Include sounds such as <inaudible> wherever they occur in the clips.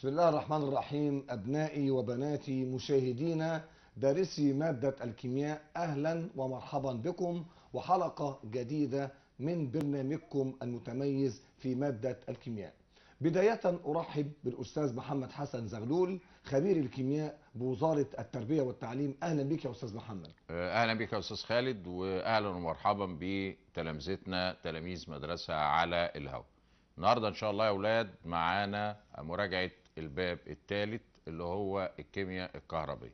بسم الله الرحمن الرحيم أبنائي وبناتي مشاهدينا دارسي مادة الكيمياء أهلا ومرحبا بكم وحلقة جديدة من برنامجكم المتميز في مادة الكيمياء بداية أرحب بالأستاذ محمد حسن زغلول خبير الكيمياء بوزارة التربية والتعليم أهلا بك يا أستاذ محمد أهلا بك يا أستاذ خالد وأهلا ومرحبا بتلامذتنا تلاميذ مدرسة على الهواء النهاردة إن شاء الله يا أولاد معانا مراجعة الباب الثالث اللي هو الكيمياء الكهربية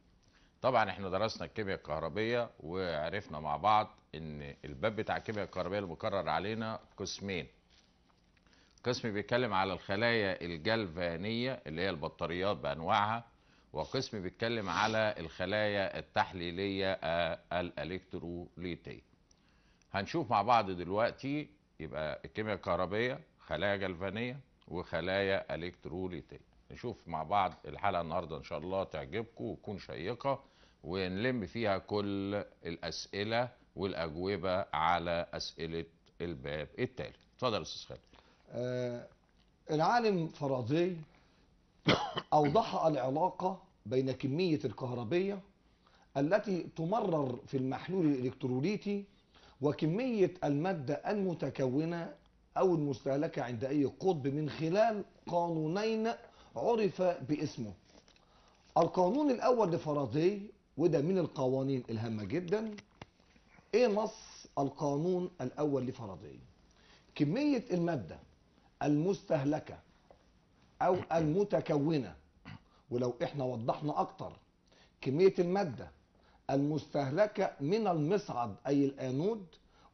طبعا احنا درسنا الكيمياء الكهربية وعرفنا مع بعض ان الباب بتاع الكيمياء الكهربية المكرر علينا قسمين قسم بيتكلم على الخلايا الجلفانية اللي هي البطاريات بأنواعها وقسم بيتكلم على الخلايا التحليلية الإلكتروليتية هنشوف مع بعض دلوقتي يبقى الكيمياء الكهربية خلايا جلفانية وخلايا إلكتروليتية نشوف مع بعض الحلقه النهارده ان شاء الله تعجبكم وتكون شيقه ونلم فيها كل الاسئله والاجوبه على اسئله الباب التالي اتفضل يا استاذ خالد آه العالم فرضي <coughs> اوضح العلاقه بين كميه الكهربيه التي تمرر في المحلول الإلكتروليتي وكميه الماده المتكونه او المستهلكه عند اي قطب من خلال قانونين عرف باسمه القانون الأول لفاراداي وده من القوانين الهامة جدا إيه نص القانون الأول لفاراداي كمية المادة المستهلكة أو المتكونة ولو إحنا وضحنا أكتر كمية المادة المستهلكة من المصعد أي الآنود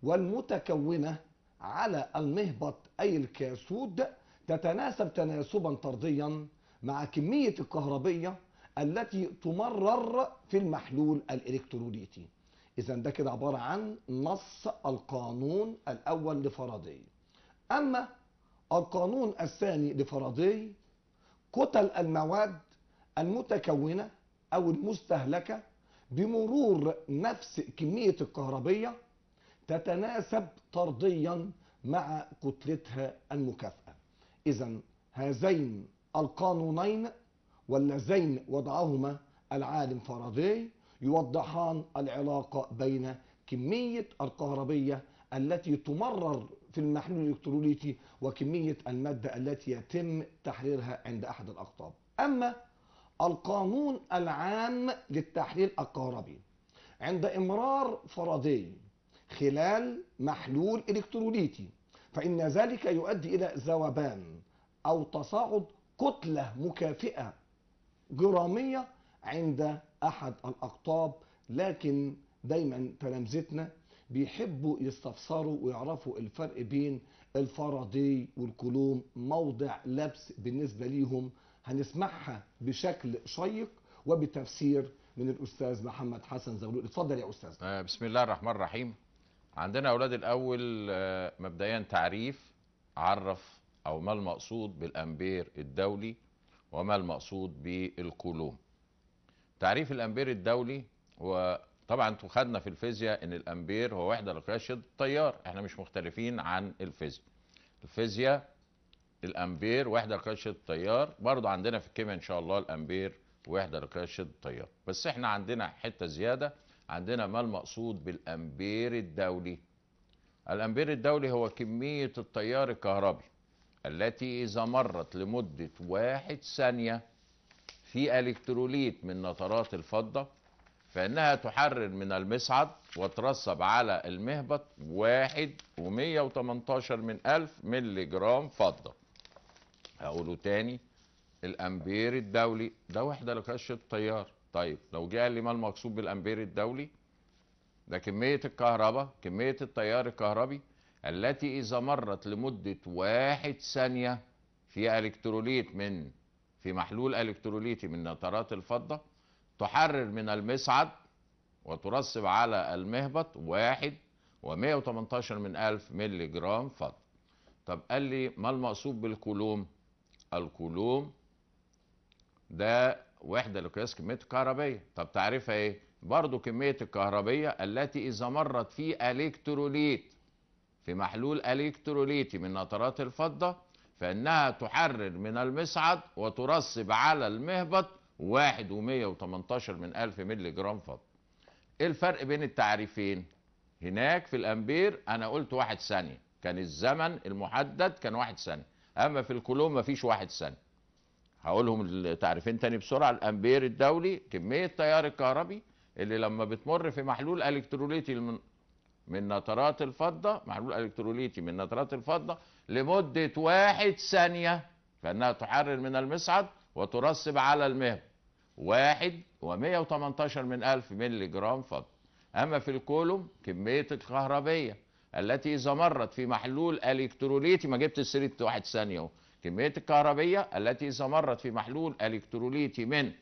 والمتكونة على المهبط أي الكاسود تتناسب تناسبا طرديا مع كمية الكهربية التي تمرر في المحلول الإلكتروليتي إذا ده كده عبارة عن نص القانون الأول لفاراداي أما القانون الثاني لفاراداي كتل المواد المتكونة أو المستهلكة بمرور نفس كمية الكهربية تتناسب طرديا مع كتلتها المكافئة إذا هذين القانونين واللذين وضعهما العالم فاراداي يوضحان العلاقة بين كمية الكهربية التي تمرر في المحلول الإلكترونيكي وكمية المادة التي يتم تحريرها عند أحد الأقطاب أما القانون العام للتحليل الكهربي عند إمرار فاراداي خلال محلول إلكترونيكي فإن ذلك يؤدي إلى ذوبان أو تصاعد كتلة مكافئة جرامية عند أحد الأقطاب لكن دايما تلامذتنا بيحبوا يستفسروا ويعرفوا الفرق بين الفرضي والكلوم موضع لبس بالنسبة ليهم هنسمعها بشكل شيق وبتفسير من الأستاذ محمد حسن زغلول اتفضل يا أستاذ آه، بسم الله الرحمن الرحيم عندنا اولاد الاول آه، مبدئيا تعريف عرف او ما المقصود بالامبير الدولي وما المقصود بالكولوم تعريف الامبير الدولي هو طبعا انتوا خدنا في الفيزياء ان الامبير هو وحده لقياس شده التيار احنا مش مختلفين عن الفيزياء الفيزياء الامبير وحده لقياس شده التيار برضه عندنا في الكيمياء ان شاء الله الامبير وحده لقياس شده التيار بس احنا عندنا حته زياده عندنا ما المقصود بالامبير الدولي الامبير الدولي هو كميه التيار الكهربي التي اذا مرت لمده واحد ثانيه في الكتروليت من نترات الفضه فانها تحرر من المصعد وترسب على المهبط واحد ومية وتمنتاشر من ألف ملي جرام فضة هقوله تاني الأمبير الدولي ده وحدة لكشة التيار طيب لو جه قال لي ما المقصود بالامبير الدولي ده كميه الكهرباء كميه التيار الكهربي التي اذا مرت لمده واحد ثانيه في الكتروليت من في محلول الكتروليتي من نترات الفضه تحرر من المصعد وترسب على المهبط واحد و118 من ألف ملي جرام فضة طب قال لي ما المقصود بالكولوم الكولوم ده وحده لقياس كميه الكهربيه طب تعرفها ايه برضو كميه الكهربيه التي اذا مرت في الكتروليت في محلول الكتروليتي من نترات الفضه فانها تحرر من المصعد وترسب على المهبط واحد ومية وتمنتاشر من ألف ملي جرام فضة إيه الفرق بين التعريفين هناك في الأمبير أنا قلت واحد ثانية كان الزمن المحدد كان واحد ثانية أما في الكولوم مفيش واحد ثانية هقولهم التعريفين تاني بسرعه الامبير الدولي كميه تيار الكهربي اللي لما بتمر في محلول الكتروليتي من من نترات الفضه محلول الكتروليتي من نترات الفضه لمده واحد ثانيه فانها تحرر من المصعد وترسب على المهم واحد و118 من ألف ملي جرام فضة أما في الكولوم كمية الكهربية التي إذا مرت في محلول إلكتروليتي ما جبت السيرة واحد ثانية كمية الكهربية التي استمرت في محلول الكتروليتي من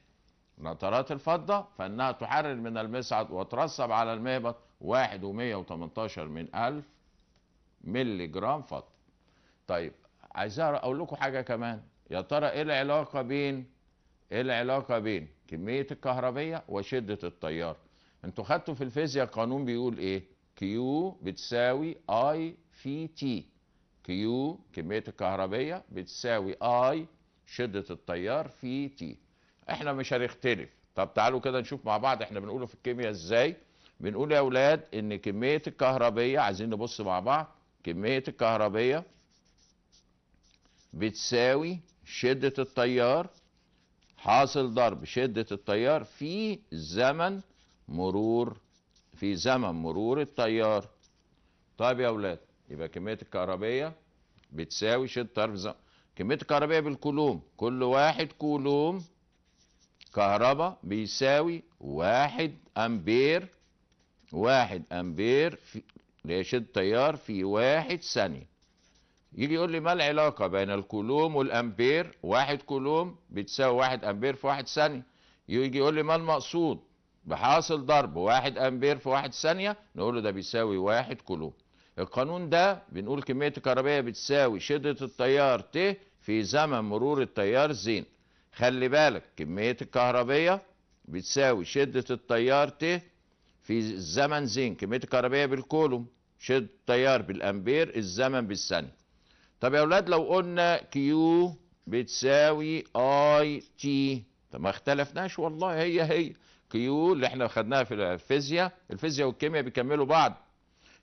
نترات الفضة فإنها تحرر من المصعد وترسب على المهبط واحد ومية وتمنتاشر من ألف ملي جرام فضة طيب عايز أقول لكم حاجة كمان يا ترى إيه العلاقة بين إيه العلاقة بين كمية الكهربية وشدة التيار انتوا خدتوا في الفيزياء قانون بيقول إيه كيو بتساوي اي في تي كيو كميه الكهربيه بتساوي اي شده التيار في تي احنا مش هنختلف طب تعالوا كده نشوف مع بعض احنا بنقوله في الكيمياء ازاي بنقول يا اولاد ان كميه الكهربيه عايزين نبص مع بعض كميه الكهربيه بتساوي شده التيار حاصل ضرب شده التيار في زمن مرور في زمن مرور التيار طيب يا اولاد يبقى كميه الكهربيه بتساوي شدة طرف زم كمية الكهربية بالكولوم كل واحد كولوم كهرباء بيساوي واحد أمبير واحد أمبير في اللي هي شدة تيار في واحد ثانية يجي يقول لي ما العلاقة بين الكولوم والأمبير واحد كولوم بتساوي واحد أمبير في واحد ثانية يجي يقول لي ما المقصود بحاصل ضرب واحد أمبير في واحد ثانية نقول له ده بيساوي واحد كولوم القانون ده بنقول كمية الكهربية بتساوي شدة التيار ت في زمن مرور التيار زين خلي بالك كمية الكهربية بتساوي شدة التيار ت في الزمن زين كمية الكهربية بالكولوم شدة التيار بالأمبير الزمن بالثانية طب يا أولاد لو قلنا كيو بتساوي اي تي طب ما اختلفناش والله هي هي كيو اللي احنا خدناها في الفيزياء الفيزياء والكيمياء بيكملوا بعض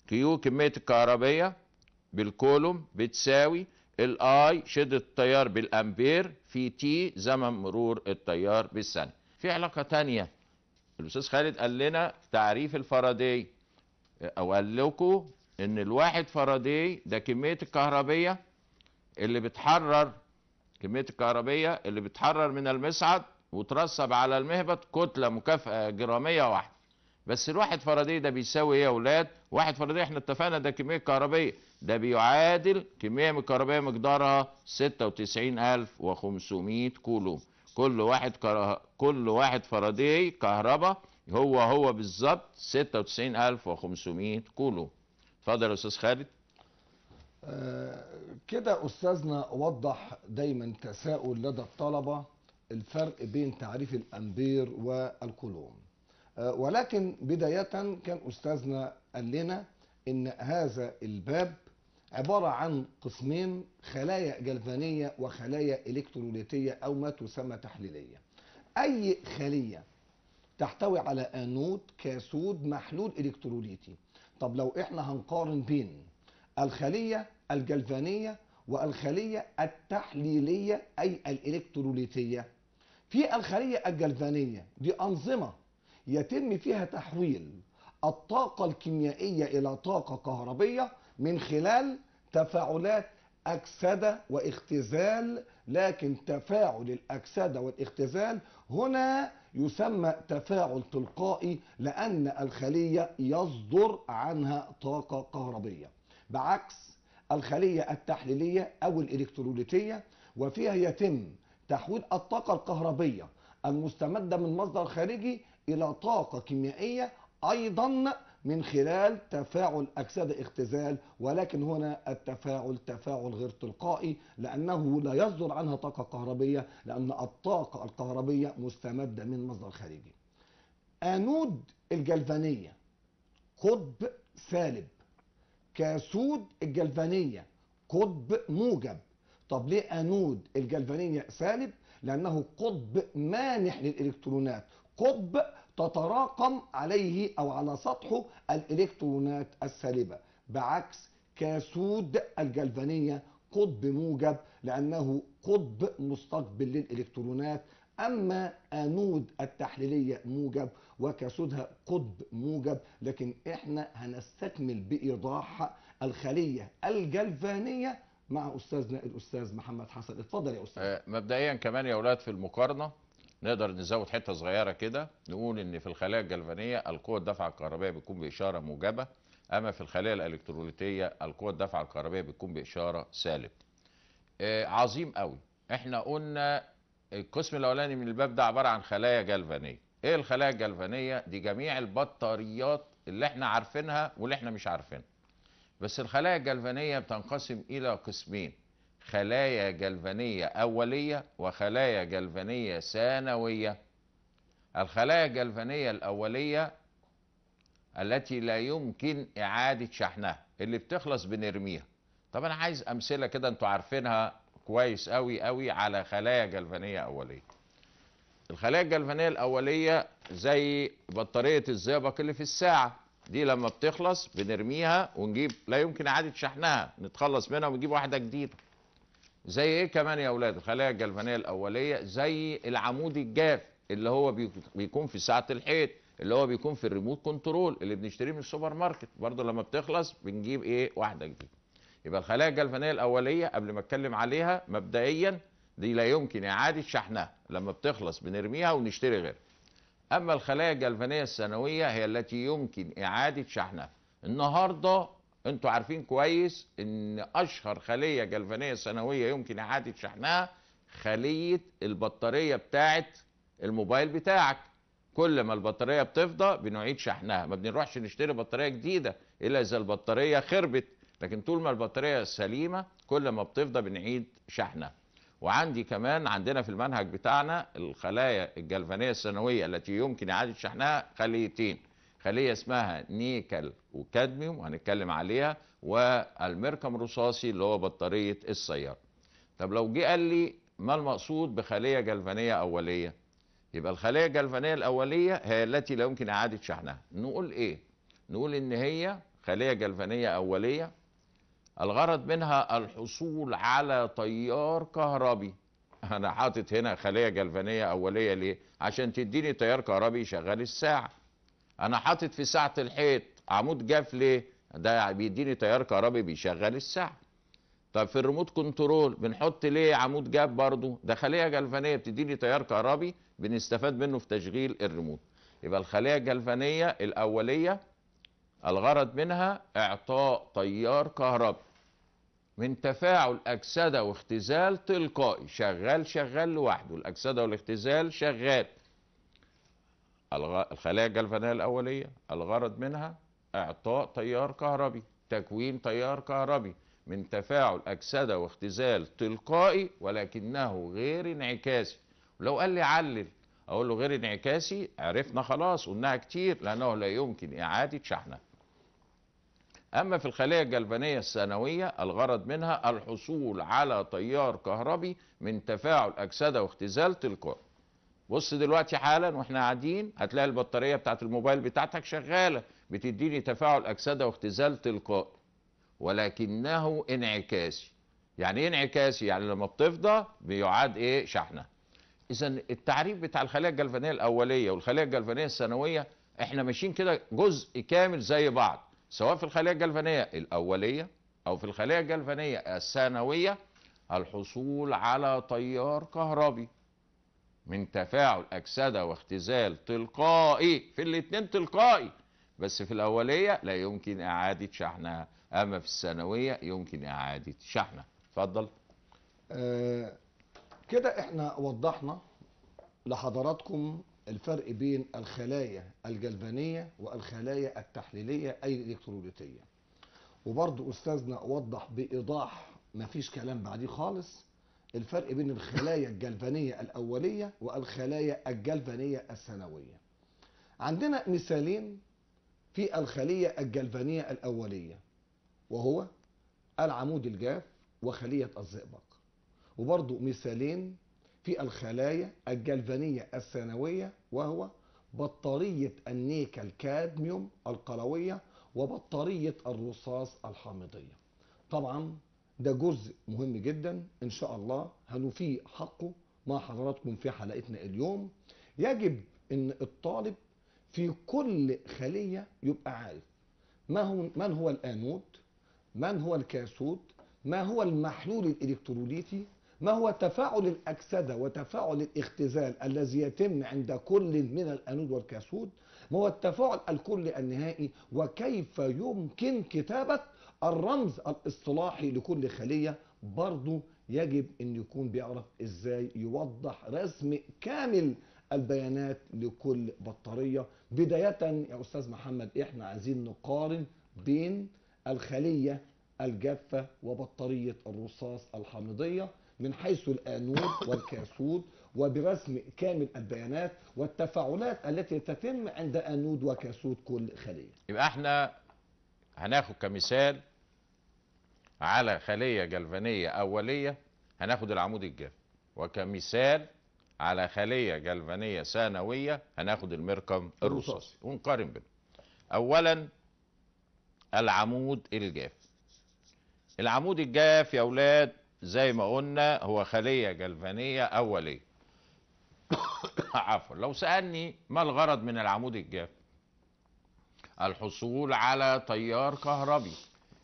كيو كمية الكهربية بالكولوم بتساوي الاي شدة التيار بالامبير في تي زمن مرور التيار بالثانية في علاقة تانية الاستاذ خالد قال لنا تعريف الفرادي او قال لكم ان الواحد فرادي ده كمية الكهربية اللي بتحرر كمية الكهربية اللي بتحرر من المصعد وترسب على المهبط كتلة مكافأة جرامية واحدة بس الواحد فرضية ده بيساوي ايه يا اولاد واحد فرضية احنا اتفقنا ده كميه كهربيه ده بيعادل كميه من الكهربيه مقدارها 96500 كولوم كل واحد كره... كل واحد فرضية كهرباء هو هو بالظبط 96500 كولوم اتفضل يا استاذ خالد آه كده استاذنا وضح دايما تساؤل لدى الطلبه الفرق بين تعريف الامبير والكولوم آه، ولكن بداية كان أستاذنا قال لنا إن هذا الباب عبارة عن قسمين خلايا جلفانية وخلايا إلكتروليتية أو ما تسمى تحليلية أي خلية تحتوي على انود كاسود محلول الكتروليتي طب لو احنا هنقارن بين الخليه الجلفانيه والخليه التحليليه اي الالكتروليتيه في الخليه الجلفانيه دي انظمه يتم فيها تحويل الطاقة الكيميائية إلى طاقة كهربية من خلال تفاعلات أكسدة واختزال لكن تفاعل الأكسدة والاختزال هنا يسمى تفاعل تلقائي لأن الخلية يصدر عنها طاقة كهربية بعكس الخلية التحليلية أو الإلكتروليتية وفيها يتم تحويل الطاقة الكهربية المستمدة من مصدر خارجي إلى طاقة كيميائية أيضا من خلال تفاعل اكسده اختزال ولكن هنا التفاعل تفاعل غير تلقائي لأنه لا يصدر عنها طاقة كهربية لأن الطاقة الكهربية مستمدة من مصدر خارجي أنود الجلفانية قطب سالب كاسود الجلفانية قطب موجب طب ليه أنود الجلفانية سالب؟ لأنه قطب مانح للإلكترونات قطب تتراكم عليه أو على سطحه الإلكترونات السالبة بعكس كاسود الجلفانية قطب موجب لأنه قطب مستقبل للإلكترونات أما أنود التحليلية موجب وكاسودها قطب موجب لكن إحنا هنستكمل بإيضاح الخلية الجلفانية مع أستاذنا الأستاذ محمد حسن اتفضل يا أستاذ آه، مبدئيا كمان يا أولاد في المقارنة نقدر نزود حته صغيره كده نقول ان في الخلايا الجلفانيه القوه الدفعه الكهربائيه بتكون باشاره موجبه اما في الخلايا الالكتروليتيه القوه الدفعه الكهربائيه بتكون باشاره سالب آه عظيم قوي احنا قلنا القسم الاولاني من الباب ده عباره عن خلايا جلفانيه ايه الخلايا الجلفانيه دي جميع البطاريات اللي احنا عارفينها واللي احنا مش عارفينها بس الخلايا الجلفانيه بتنقسم الى قسمين خلايا جلفانية أولية وخلايا جلفانية ثانوية الخلايا الجلفانية الأولية التي لا يمكن إعادة شحنها اللي بتخلص بنرميها طب أنا عايز أمثلة كده أنتوا عارفينها كويس أوي أوي على خلايا جلفانية أولية الخلايا الجلفانية الأولية زي بطارية الزئبق اللي في الساعة دي لما بتخلص بنرميها ونجيب لا يمكن إعادة شحنها نتخلص منها ونجيب واحدة جديدة زي ايه كمان يا اولاد الخلايا الجلفانيه الاوليه زي العمود الجاف اللي هو بيكون في ساعه الحيط اللي هو بيكون في الريموت كنترول اللي بنشتريه من السوبر ماركت برضه لما بتخلص بنجيب ايه واحده جديده يبقى الخلايا الجلفانيه الاوليه قبل ما اتكلم عليها مبدئيا دي لا يمكن اعاده شحنها لما بتخلص بنرميها ونشتري غيرها اما الخلايا الجلفانيه الثانويه هي التي يمكن اعاده شحنها النهارده انتوا عارفين كويس ان اشهر خليه جلفانيه ثانويه يمكن اعاده شحنها خليه البطاريه بتاعه الموبايل بتاعك كل ما البطاريه بتفضى بنعيد شحنها ما بنروحش نشتري بطاريه جديده الا اذا البطاريه خربت لكن طول ما البطاريه سليمه كل ما بتفضى بنعيد شحنها وعندي كمان عندنا في المنهج بتاعنا الخلايا الجلفانيه الثانويه التي يمكن اعاده شحنها خليتين خليه اسمها نيكل وكادميوم وهنتكلم عليها والمركم الرصاصي اللي هو بطاريه السياره طب لو جه قال لي ما المقصود بخليه جلفانيه اوليه يبقى الخليه الجلفانيه الاوليه هي التي لا يمكن اعاده شحنها نقول ايه نقول ان هي خليه جلفانيه اوليه الغرض منها الحصول على تيار كهربي انا حاطط هنا خليه جلفانيه اوليه ليه عشان تديني تيار كهربي يشغل الساعه انا حاطط في ساعه الحيط عمود جاف ليه ده بيديني تيار كهربي بيشغل الساعه طب في الريموت كنترول بنحط ليه عمود جاف برضه ده خليه جلفانيه بتديني تيار كهربي بنستفاد منه في تشغيل الريموت يبقى الخليه الجلفانيه الاوليه الغرض منها اعطاء تيار كهربي من تفاعل اكسده واختزال تلقائي شغال شغال لوحده الاكسده والاختزال شغال الخلايا الجلفانية الأولية الغرض منها إعطاء تيار كهربي تكوين تيار كهربي من تفاعل أكسدة واختزال تلقائي ولكنه غير انعكاسي لو قال لي علل أقول له غير انعكاسي عرفنا خلاص قلناها كتير لأنه لا يمكن إعادة شحنها أما في الخلايا الجلفانية الثانوية الغرض منها الحصول على تيار كهربي من تفاعل أكسدة واختزال تلقائي بص دلوقتي حالا واحنا قاعدين هتلاقي البطاريه بتاعت الموبايل بتاعتك شغاله بتديني تفاعل اكسده واختزال تلقائي ولكنه انعكاسي يعني ايه انعكاسي يعني لما بتفضى بيعاد ايه شحنه اذا التعريف بتاع الخلايا الجلفانيه الاوليه والخلايا الجلفانيه الثانويه احنا ماشيين كده جزء كامل زي بعض سواء في الخلايا الجلفانيه الاوليه او في الخلايا الجلفانيه الثانويه الحصول على تيار كهربي من تفاعل أكسدة واختزال تلقائي في الاثنين تلقائي بس في الأولية لا يمكن إعادة شحنها أما في الثانوية يمكن إعادة شحنها اتفضل آه كده احنا وضحنا لحضراتكم الفرق بين الخلايا الجلبانية والخلايا التحليلية أي الالكترولوتيه وبرضو أستاذنا وضح بإيضاح ما فيش كلام بعديه خالص الفرق بين الخلايا الجلفانية الأولية والخلايا الجلفانية الثانوية عندنا مثالين في الخلية الجلفانية الأولية وهو العمود الجاف وخلية الزئبق وبرضو مثالين في الخلايا الجلفانية الثانوية وهو بطارية النيكل الكادميوم القلوية وبطارية الرصاص الحامضية طبعا ده جزء مهم جدا ان شاء الله هنفيه حقه مع حضراتكم في حلقتنا اليوم يجب ان الطالب في كل خلية يبقى عارف ما هو من هو الانود من هو الكاسود ما هو المحلول الالكتروليتي ما هو تفاعل الأكسدة وتفاعل الاختزال الذي يتم عند كل من الأنود والكاسود ما هو التفاعل الكلي النهائي وكيف يمكن كتابة الرمز الاصطلاحي لكل خلية برضو يجب ان يكون بيعرف ازاي يوضح رسم كامل البيانات لكل بطارية بداية يا استاذ محمد احنا عايزين نقارن بين الخلية الجافة وبطارية الرصاص الحامضية من حيث الانود <coughs> والكاثود وبرسم كامل البيانات والتفاعلات التي تتم عند انود وكاثود كل خليه. يبقى احنا هناخد كمثال على خلية جلفانية أولية هناخد العمود الجاف وكمثال على خلية جلفانية ثانوية هناخد المركم الرصاصي ونقارن بينهم أولا العمود الجاف العمود الجاف يا أولاد زي ما قلنا هو خلية جلفانية أولية <coughs> عفوا لو سألني ما الغرض من العمود الجاف الحصول على تيار كهربي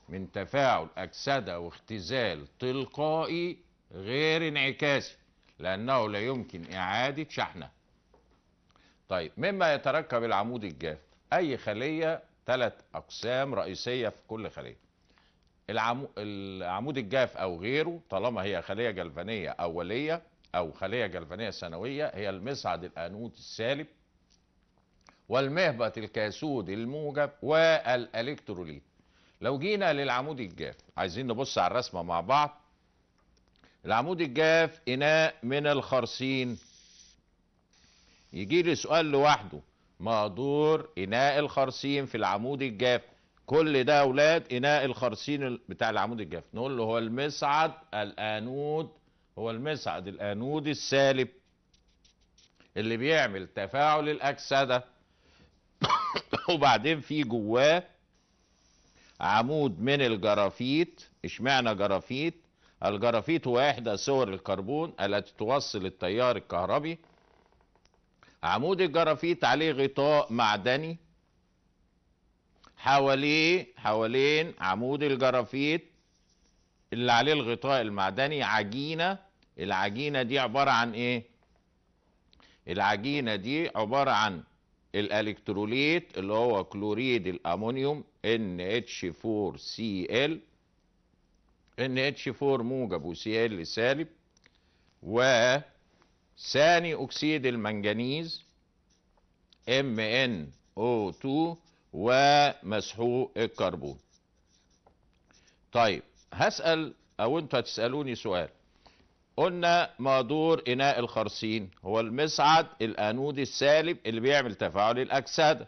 من تفاعل أكسدة واختزال تلقائي غير انعكاسي لأنه لا يمكن إعادة شحنه طيب مما يتركب العمود الجاف أي خلية ثلاث أقسام رئيسية في كل خلية العمو... العمود الجاف أو غيره طالما هي خلية جلفانية أولية أو خلية جلفانية ثانوية هي المصعد الأنود السالب والمهبط الكاسود الموجب والالكتروليت لو جينا للعمود الجاف عايزين نبص على الرسمه مع بعض العمود الجاف اناء من الخرسين يجي لي سؤال لوحده ما دور اناء الخرسين في العمود الجاف كل ده اولاد اناء الخرسين بتاع العمود الجاف نقول له هو المصعد الانود هو المصعد الانود السالب اللي بيعمل تفاعل الاكسده <laughs> وبعدين في جواه عمود من الجرافيت اشمعنى جرافيت الجرافيت هو احدى صور الكربون التي توصل التيار الكهربي عمود الجرافيت عليه غطاء معدني حواليه حوالين عمود الجرافيت اللي عليه الغطاء المعدني عجينه العجينه دي عباره عن ايه العجينه دي عباره عن الالكتروليت اللي هو كلوريد الامونيوم NH4Cl NH4 موجب وCl سالب وثاني اكسيد المنجنيز MnO2 ومسحوق الكربون طيب هسأل او انتوا هتسألوني سؤال قلنا ما دور اناء الخرسين هو المصعد الانودي السالب اللي بيعمل تفاعل الاكسده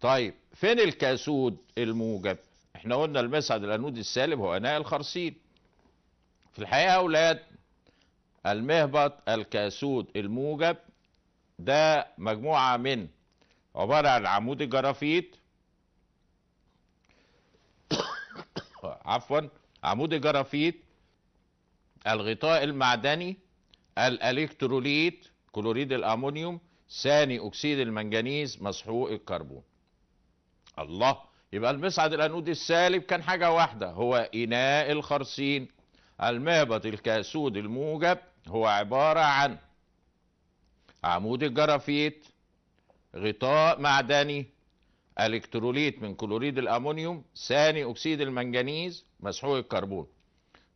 طيب فين الكاسود الموجب احنا قلنا المصعد الانودي السالب هو اناء الخرسين في الحقيقه يا اولاد المهبط الكاسود الموجب ده مجموعه من عباره عن عمود الجرافيت <coughs> عفوا عمود الجرافيت الغطاء المعدني الالكتروليت كلوريد الامونيوم ثاني اكسيد المنجنيز مسحوق الكربون الله يبقى المصعد الانودي السالب كان حاجه واحده هو اناء الخرسين المهبط الكاسود الموجب هو عباره عن عمود الجرافيت غطاء معدني الكتروليت من كلوريد الامونيوم ثاني اكسيد المنجنيز مسحوق الكربون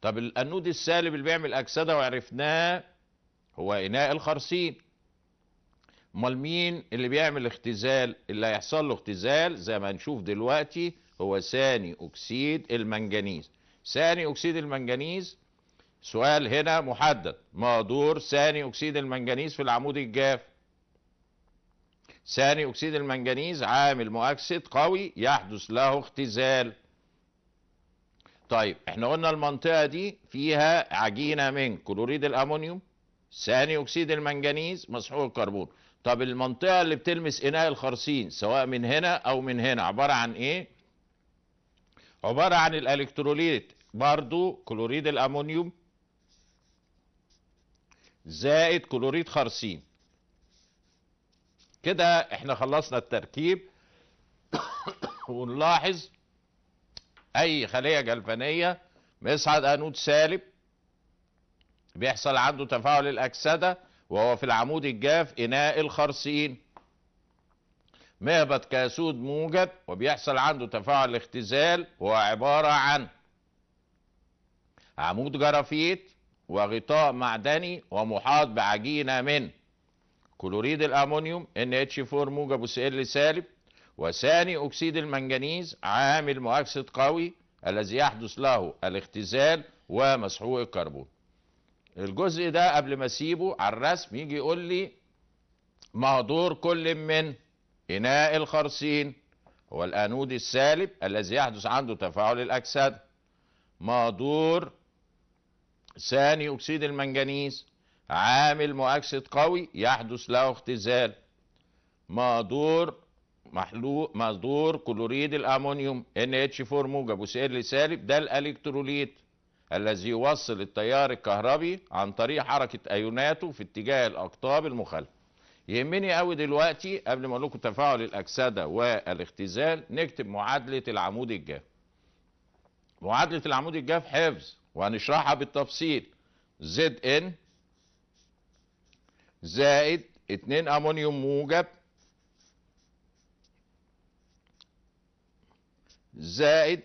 طب الانود السالب اللي بيعمل اكسده وعرفناه هو اناء الخرسين امال مين اللي بيعمل اختزال اللي هيحصل له اختزال زي ما هنشوف دلوقتي هو ثاني اكسيد المنجنيز ثاني اكسيد المنجنيز سؤال هنا محدد ما دور ثاني اكسيد المنجنيز في العمود الجاف ثاني اكسيد المنجنيز عامل مؤكسد قوي يحدث له اختزال طيب احنا قلنا المنطقه دي فيها عجينه من كلوريد الامونيوم ثاني اكسيد المنجنيز مسحوق الكربون طب المنطقه اللي بتلمس اناء الخرسين سواء من هنا او من هنا عباره عن ايه عباره عن الالكتروليت برضو كلوريد الامونيوم زائد كلوريد خرسين كده احنا خلصنا التركيب <coughs> ونلاحظ اي خليه جلفانيه مصعد قانون سالب بيحصل عنده تفاعل الاكسده وهو في العمود الجاف اناء الخرسين مهبط كاسود موجب وبيحصل عنده تفاعل اختزال وهو عباره عن عمود جرافيت وغطاء معدني ومحاط بعجينه من كلوريد الامونيوم NH4 موجب وCl ال سالب وثاني أكسيد المنجنيز عامل مؤكسد قوي الذي يحدث له الاختزال ومسحوق الكربون الجزء ده قبل ما اسيبه على الرسم يجي يقول لي ما دور كل من اناء الخرسين هو الانود السالب الذي يحدث عنده تفاعل الاكسده ما دور ثاني اكسيد المنجنيز عامل مؤكسد قوي يحدث له اختزال ما دور محلول مصدور كلوريد الامونيوم NH4 موجب وسائل سالب ده الالكتروليت الذي يوصل التيار الكهربي عن طريق حركه ايوناته في اتجاه الاقطاب المخالفه يهمني قوي دلوقتي قبل ما اقول لكم تفاعل الاكسده والاختزال نكتب معادله العمود الجاف معادله العمود الجاف حفظ وهنشرحها بالتفصيل زد ان زائد 2 امونيوم موجب زائد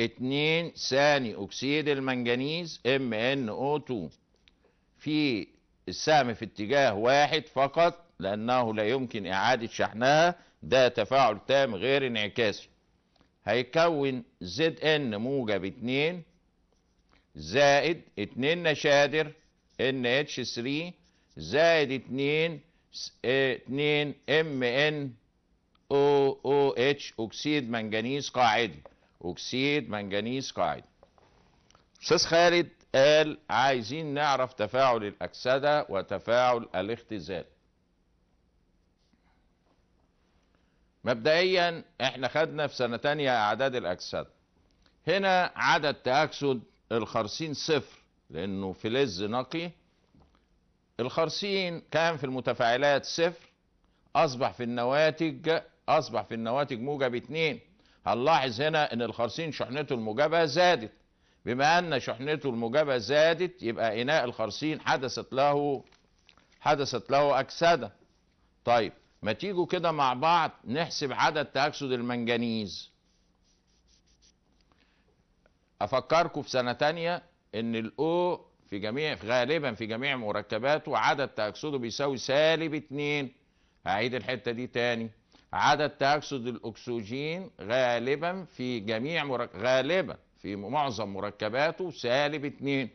2 ثاني اكسيد المنجنيز MnO2 في السهم في اتجاه واحد فقط لانه لا يمكن اعاده شحنها ده تفاعل تام غير انعكاسي هيكون زد ان موجب 2 زائد 2 نشادر ان اتش 3 زائد 2 2 ام ان او او اتش اكسيد منجنيز قاعدي اكسيد منجنيز قاعدي استاذ خالد قال عايزين نعرف تفاعل الاكسده وتفاعل الاختزال مبدئيا احنا خدنا في سنه تانية اعداد الاكسده هنا عدد تاكسد الخرسين صفر لانه فلز نقي الخرسين كان في المتفاعلات صفر اصبح في النواتج اصبح في النواتج موجب اتنين هنلاحظ هنا ان الخرسين شحنته الموجبه زادت بما ان شحنته الموجبه زادت يبقى اناء الخرسين حدثت له حدثت له اكسده طيب ما تيجوا كده مع بعض نحسب عدد تأكسد المنجنيز افكركم في سنه تانية ان الاو في جميع غالبا في جميع مركباته عدد تأكسده بيساوي سالب 2 هعيد الحته دي تاني عدد تأكسد الأكسجين غالبا في جميع مرك... غالبا في معظم مركباته سالب اتنين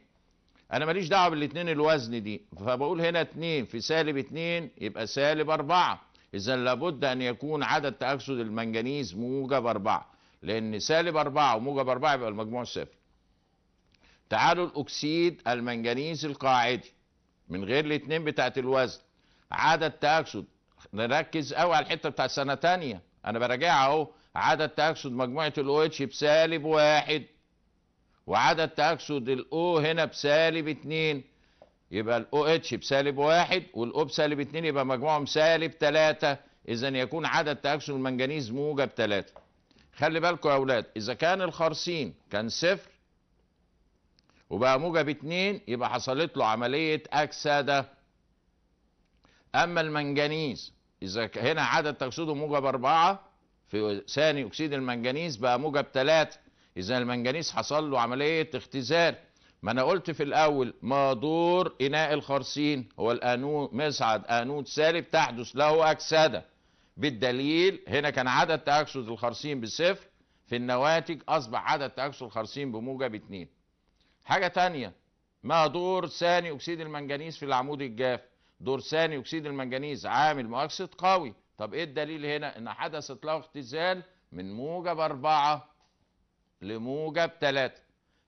أنا ماليش دعوة بالاتنين الوزن دي فبقول هنا اتنين في سالب اتنين يبقى سالب أربعة إذا لابد أن يكون عدد تأكسد المنجنيز موجب أربعة لأن سالب أربعة وموجب أربعة يبقى المجموع صفر تعالوا الأكسيد المنجنيز القاعدي من غير الاتنين بتاعت الوزن عدد تأكسد نركز قوي على الحته بتاع سنه تانية انا براجعها اهو عدد تاكسد مجموعه الاو اتش بسالب واحد وعدد تاكسد الاو هنا بسالب اتنين يبقى الاو اتش بسالب واحد والاو بسالب اتنين يبقى مجموعهم سالب تلاته اذا يكون عدد تاكسد المنجنيز موجب تلاته خلي بالكم يا اولاد اذا كان الخرسين كان صفر وبقى موجب اتنين يبقى حصلت له عمليه اكسده اما المنجنيز إذا هنا عدد تقصده موجب أربعة في ثاني أكسيد المنجنيز بقى موجب ثلاثة إذا المنجنيز حصل له عملية اختزال ما أنا قلت في الأول ما دور إناء الخرسين هو الأنود مصعد أنود سالب تحدث له أكسدة بالدليل هنا كان عدد تأكسد الخرسين بصفر في النواتج أصبح عدد تأكسد الخرسين بموجب اتنين حاجة تانية ما دور ثاني أكسيد المنجنيز في العمود الجاف دور ثاني اكسيد المنجنيز عامل مؤكسد قوي طب ايه الدليل هنا ان حدثت له اختزال من موجب أربعة لموجب ثلاثة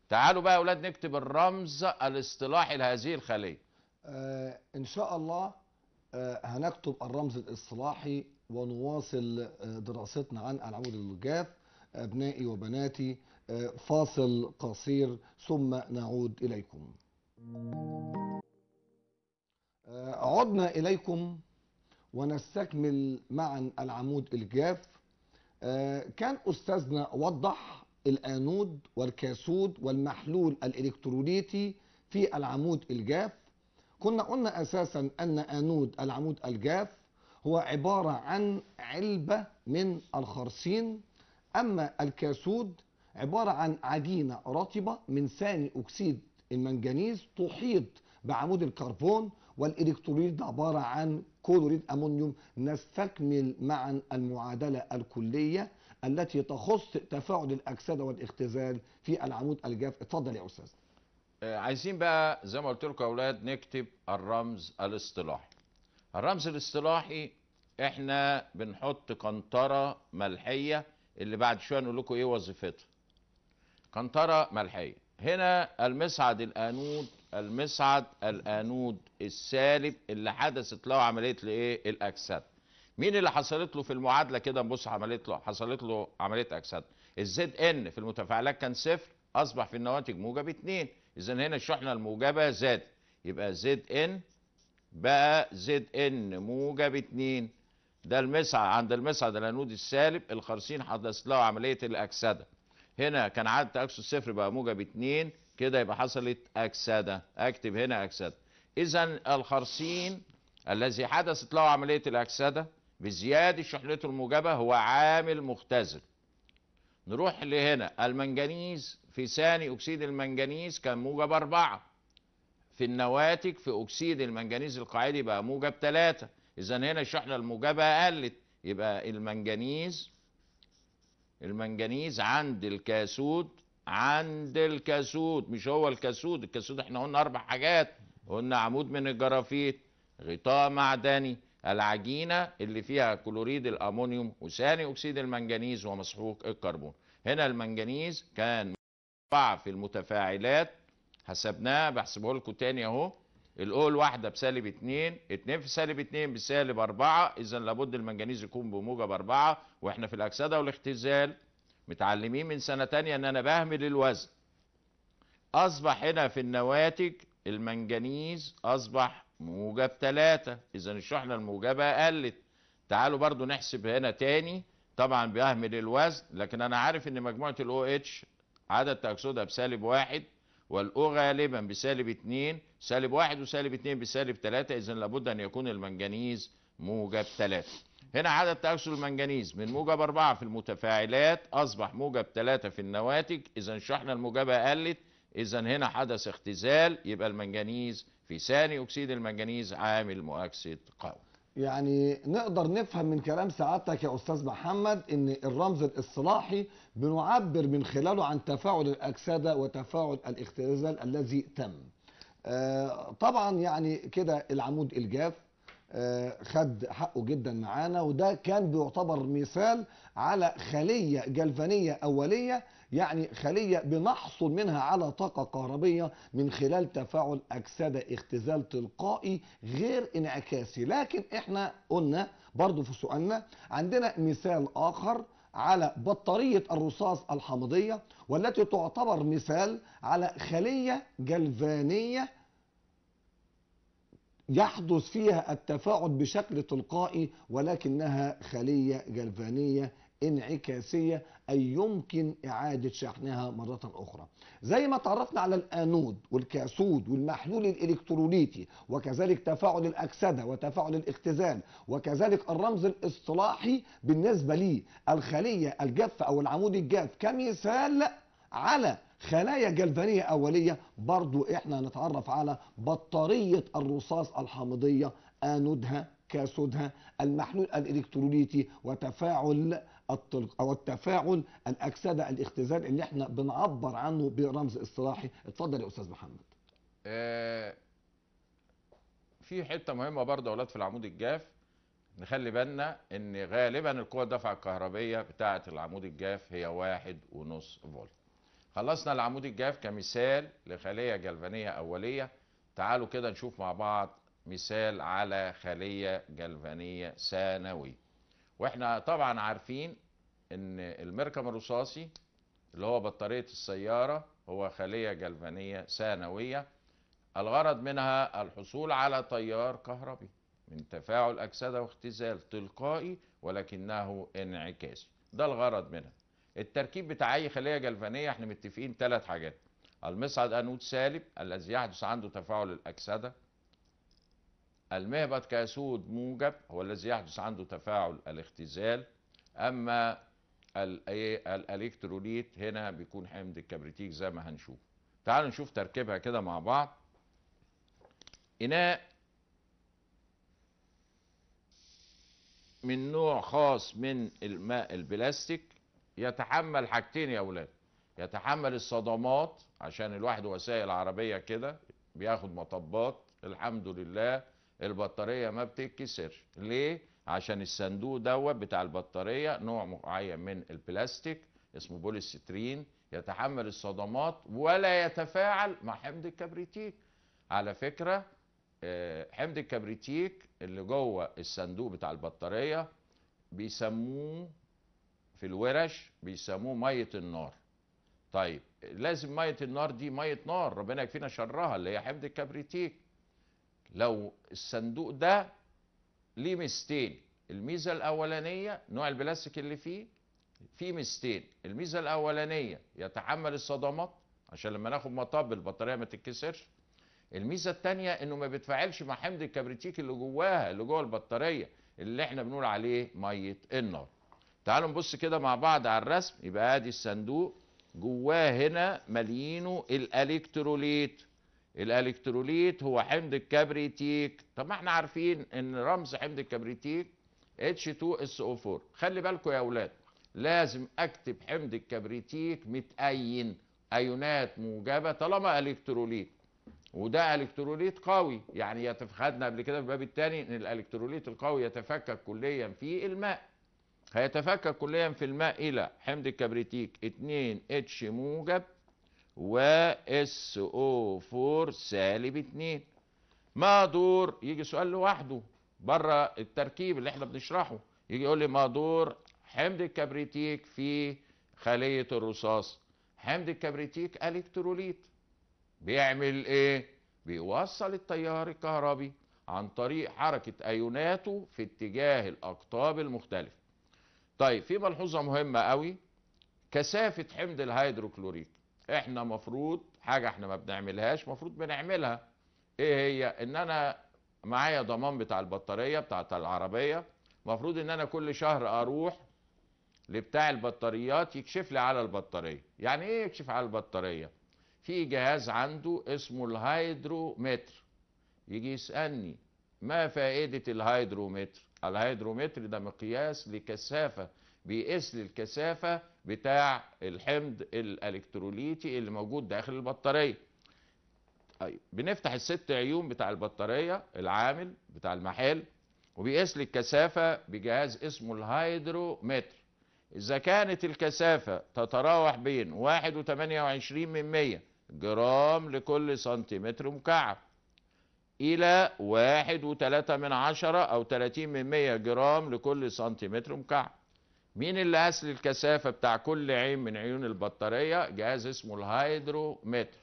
تعالوا بقى يا أولاد نكتب الرمز الاصطلاحي لهذه الخلية آه إن شاء الله آه هنكتب الرمز الاصطلاحي ونواصل آه، دراستنا عن العمود الجاف أبنائي وبناتي آه، فاصل قصير ثم نعود إليكم آه، عدنا إليكم ونستكمل معا العمود الجاف آه، كان أستاذنا وضح الأنود والكاسود والمحلول الإلكترونيتي في العمود الجاف كنا قلنا أساسا أن أنود العمود الجاف هو عبارة عن علبة من الخرسين أما الكاسود عبارة عن عجينة رطبة من ثاني أكسيد المنجنيز تحيط بعمود الكربون والإلكتروليت ده عبارة عن كلوريد أمونيوم نستكمل معا المعادلة الكلية التي تخص تفاعل الأكسدة والاختزال في العمود الجاف اتفضل يا أستاذ آه، عايزين بقى زي ما قلت لكم يا أولاد نكتب الرمز الاصطلاحي الرمز الاصطلاحي احنا بنحط قنطرة ملحية اللي بعد شوية نقول لكم ايه وظيفتها قنطرة ملحية هنا المصعد الانود المصعد الانود السالب اللي حدثت له عمليه الايه الاكسده مين اللي حصلت له في المعادله كده نبص عملت له حصلت له عمليه اكسده الزد ان في المتفاعلات كان صفر اصبح في النواتج موجب 2 اذا هنا الشحنه الموجبه زاد يبقى زد ان بقى زد ان موجب 2 ده المصعد عند المصعد الانود السالب الخرسين حدث له عمليه الاكسده هنا كان عدد تاكسد صفر بقى موجب 2 كده يبقى حصلت أكسدة أكتب هنا أكسدة إذا الخرسين الذي حدثت له عملية الأكسدة بزيادة شحنته الموجبة هو عامل مختزل نروح لهنا المنجنيز في ثاني أكسيد المنجنيز كان موجب أربعة في النواتج في أكسيد المنجنيز القاعدي بقى موجب ثلاثة إذا هنا الشحنة الموجبة قلت يبقى المنجنيز المنجنيز عند الكاسود عند الكسود مش هو الكسود الكسود احنا قلنا اربع حاجات قلنا عمود من الجرافيت غطاء معدني العجينه اللي فيها كلوريد الامونيوم وثاني اكسيد المنجنيز ومسحوق الكربون هنا المنجنيز كان في المتفاعلات حسبناه بحسبه لكم تاني اهو الاول واحده بسالب 2 2 في سالب 2 بسالب 4 اذا لابد المنجنيز يكون بموجب 4 واحنا في الاكسده والاختزال متعلمين من سنة تانية ان انا بهمل الوزن اصبح هنا في النواتج المنجنيز اصبح موجب ثلاثة اذا الشحنة الموجبة قلت تعالوا برضو نحسب هنا تاني طبعا بهمل الوزن لكن انا عارف ان مجموعة الاو اتش عدد تأكسدها بسالب واحد والاو غالبا بسالب اتنين سالب واحد وسالب اتنين بسالب ثلاثة اذا لابد ان يكون المنجنيز موجب ثلاثة هنا عدد تأكسد المنجنيز من موجب أربعة في المتفاعلات أصبح موجب ثلاثة في النواتج إذا شحنة الموجبة قلت إذا هنا حدث اختزال يبقى المنجنيز في ثاني أكسيد المنجنيز عامل مؤكسد قوي يعني نقدر نفهم من كلام سعادتك يا أستاذ محمد أن الرمز الاصطلاحي بنعبر من خلاله عن تفاعل الأكسدة وتفاعل الاختزال الذي تم آه، طبعا يعني كده العمود الجاف آه، خد حقه جدا معانا وده كان بيعتبر مثال على خلية جلفانية أولية يعني خلية بنحصل منها على طاقة كهربية من خلال تفاعل أكسدة اختزال تلقائي غير انعكاسي لكن احنا قلنا برضو في سؤالنا عندنا مثال آخر على بطارية الرصاص الحمضية والتي تعتبر مثال على خلية جلفانية يحدث فيها التفاعل بشكل تلقائي ولكنها خلية جلفانية انعكاسية أي يمكن إعادة شحنها مرة أخرى زي ما تعرفنا على الأنود والكاسود والمحلول الإلكتروليتي وكذلك تفاعل الأكسدة وتفاعل الاختزال وكذلك الرمز الاصطلاحي بالنسبة للخلية الجافة أو العمود الجاف كمثال على خلايا جلفانية أولية برضو إحنا نتعرف على بطارية الرصاص الحامضية آنودها كاسودها المحلول الالكتروليتي وتفاعل الطلق او التفاعل الاكسده الاختزال اللي احنا بنعبر عنه برمز اصطلاحي اتفضل يا استاذ محمد آه، في حته مهمه برضه اولاد في العمود الجاف نخلي بالنا ان غالبا القوه الدفع الكهربيه بتاعه العمود الجاف هي واحد ونص فولت خلصنا العمود الجاف كمثال لخلية جلفانية أولية تعالوا كده نشوف مع بعض مثال على خلية جلفانية ثانوية واحنا طبعا عارفين ان المركب الرصاصي اللي هو بطارية السيارة هو خلية جلفانية ثانوية الغرض منها الحصول على تيار كهربي من تفاعل أكسدة واختزال تلقائي ولكنه انعكاسي ده الغرض منها التركيب بتاع اي خليه جلفانيه احنا متفقين ثلاث حاجات المصعد انود سالب الذي يحدث عنده تفاعل الاكسده المهبط كاسود موجب هو الذي يحدث عنده تفاعل الاختزال اما إيه، الالكتروليت هنا بيكون حمض الكبريتيك زي ما هنشوف تعالوا نشوف تركيبها كده مع بعض اناء من نوع خاص من الماء البلاستيك يتحمل حاجتين يا اولاد يتحمل الصدمات عشان الواحد وسائل عربيه كده بياخد مطبات الحمد لله البطاريه ما بتتكسرش ليه عشان الصندوق دوت بتاع البطاريه نوع معين من البلاستيك اسمه بوليسترين يتحمل الصدمات ولا يتفاعل مع حمض الكبريتيك على فكره آه، حمض الكبريتيك اللي جوه الصندوق بتاع البطاريه بيسموه في الورش بيسموه ميه النار طيب لازم ميه النار دي ميه نار ربنا يكفينا شرها اللي هي حمض الكبريتيك لو الصندوق ده ليه ميزتين الميزه الاولانيه نوع البلاستيك اللي فيه فيه ميزتين الميزه الاولانيه يتحمل الصدمات عشان لما ناخد مطب البطاريه ما تتكسرش الميزه التانية انه ما بتفعلش مع حمض الكبريتيك اللي جواها اللي جوه البطاريه اللي احنا بنقول عليه ميه النار تعالوا نبص كده مع بعض على الرسم يبقى ادي الصندوق جواه هنا مالينه الالكتروليت الالكتروليت هو حمض الكبريتيك طب ما احنا عارفين ان رمز حمض الكبريتيك H2SO4 خلي بالكم يا اولاد لازم اكتب حمض الكبريتيك متأين ايونات موجبه طالما الكتروليت وده الكتروليت قوي يعني يتف... قبل كده في الباب الثاني ان الالكتروليت القوي يتفكك كليا في الماء هيتفكك كليا في الماء إلى حمض الكبريتيك 2 اتش موجب و اس او 4 سالب 2 ما دور يجي سؤال لوحده بره التركيب اللي احنا بنشرحه يجي يقول لي ما دور حمض الكبريتيك في خلية الرصاص حمض الكبريتيك الكتروليت بيعمل ايه بيوصل التيار الكهربي عن طريق حركة ايوناته في اتجاه الاقطاب المختلفه طيب في ملحوظه مهمه قوي كثافه حمض الهيدروكلوريك احنا مفروض حاجه احنا ما بنعملهاش مفروض بنعملها ايه هي ان انا معايا ضمان بتاع البطاريه بتاعه العربيه مفروض ان انا كل شهر اروح لبتاع البطاريات يكشف لي على البطاريه يعني ايه يكشف على البطاريه في جهاز عنده اسمه الهيدرومتر يجي يسالني ما فائده الهيدرومتر الهيدرومتر ده مقياس لكثافه بيقيس لي الكثافه بتاع الحمض الالكتروليتي اللي موجود داخل البطاريه طيب بنفتح الست عيون بتاع البطاريه العامل بتاع المحل وبيقيس لي الكثافه بجهاز اسمه الهيدرومتر اذا كانت الكثافه تتراوح بين واحد و وعشرين من 100 جرام لكل سنتيمتر مكعب إلى واحد وتلاتة من عشرة أو تلاتين من مية جرام لكل سنتيمتر مكعب مين اللي أسل الكثافة بتاع كل عين من عيون البطارية جهاز اسمه الهيدرومتر